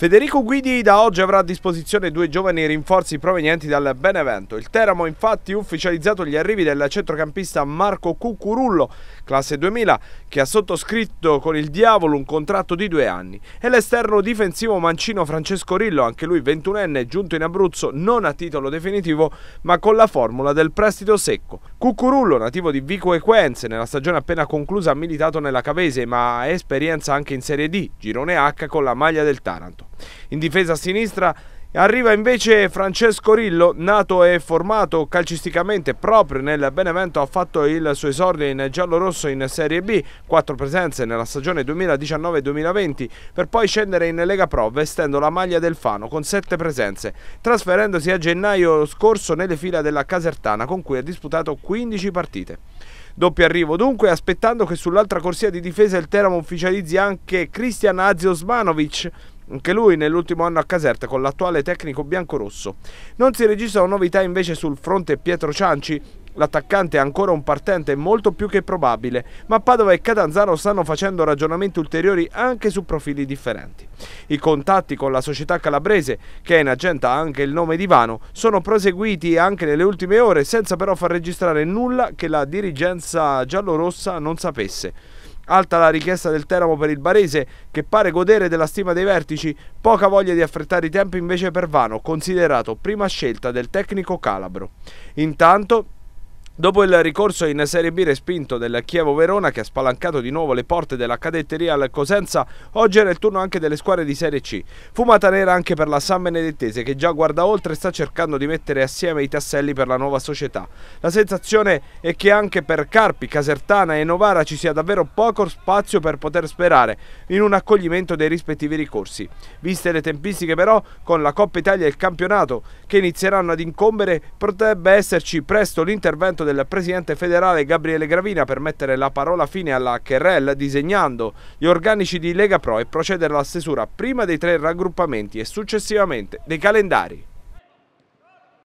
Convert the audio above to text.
Federico Guidi da oggi avrà a disposizione due giovani rinforzi provenienti dal Benevento. Il Teramo infatti ha ufficializzato gli arrivi del centrocampista Marco Cucurullo, classe 2000, che ha sottoscritto con il Diavolo un contratto di due anni, e l'esterno difensivo mancino Francesco Rillo, anche lui 21enne, giunto in Abruzzo non a titolo definitivo, ma con la formula del prestito secco. Cucurullo, nativo di Vico Equense, nella stagione appena conclusa ha militato nella Cavese, ma ha esperienza anche in Serie D, girone H con la maglia del Taranto. In difesa a sinistra Arriva invece Francesco Rillo, nato e formato calcisticamente proprio nel Benevento, ha fatto il suo esordio in giallo-rosso in Serie B, quattro presenze nella stagione 2019-2020, per poi scendere in Lega Pro vestendo la maglia del Fano con sette presenze, trasferendosi a gennaio scorso nelle fila della Casertana con cui ha disputato 15 partite. Doppio arrivo dunque, aspettando che sull'altra corsia di difesa il Teramo ufficializzi anche Cristian Azio Smanovic, anche lui nell'ultimo anno a Caserta con l'attuale tecnico biancorosso. Non si registrano novità invece sul fronte Pietro Cianci, L'attaccante è ancora un partente molto più che probabile, ma Padova e Catanzaro stanno facendo ragionamenti ulteriori anche su profili differenti. I contatti con la società calabrese, che è in agenda anche il nome di Vano, sono proseguiti anche nelle ultime ore senza però far registrare nulla che la dirigenza giallorossa non sapesse. Alta la richiesta del Teramo per il Barese, che pare godere della stima dei vertici, poca voglia di affrettare i tempi invece per Vano, considerato prima scelta del tecnico calabro. Intanto Dopo il ricorso in Serie B respinto del Chievo Verona che ha spalancato di nuovo le porte della cadetteria al Cosenza, oggi era il turno anche delle squadre di Serie C. Fumata nera anche per la San Benedettese che già guarda oltre e sta cercando di mettere assieme i tasselli per la nuova società. La sensazione è che anche per Carpi, Casertana e Novara ci sia davvero poco spazio per poter sperare in un accoglimento dei rispettivi ricorsi. Viste le tempistiche però, con la Coppa Italia e il campionato che inizieranno ad incombere, potrebbe esserci presto l'intervento del presidente federale Gabriele Gravina per mettere la parola fine alla querel disegnando gli organici di Lega Pro e procedere alla stesura prima dei tre raggruppamenti e successivamente dei calendari.